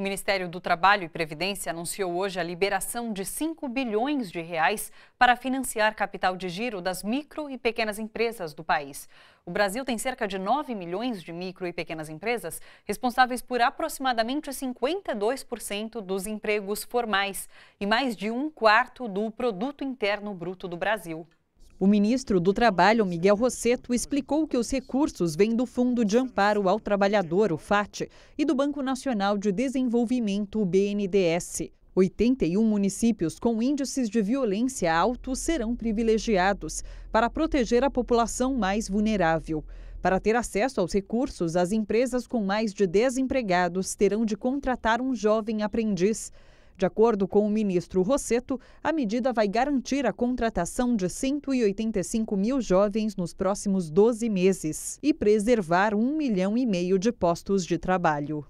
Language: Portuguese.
O Ministério do Trabalho e Previdência anunciou hoje a liberação de 5 bilhões de reais para financiar capital de giro das micro e pequenas empresas do país. O Brasil tem cerca de 9 milhões de micro e pequenas empresas, responsáveis por aproximadamente 52% dos empregos formais e mais de um quarto do produto interno bruto do Brasil. O ministro do Trabalho, Miguel Rosseto, explicou que os recursos vêm do Fundo de Amparo ao Trabalhador, o FAT, e do Banco Nacional de Desenvolvimento, o BNDES. 81 municípios com índices de violência altos serão privilegiados para proteger a população mais vulnerável. Para ter acesso aos recursos, as empresas com mais de 10 empregados terão de contratar um jovem aprendiz. De acordo com o ministro Rosseto, a medida vai garantir a contratação de 185 mil jovens nos próximos 12 meses e preservar um milhão e meio de postos de trabalho.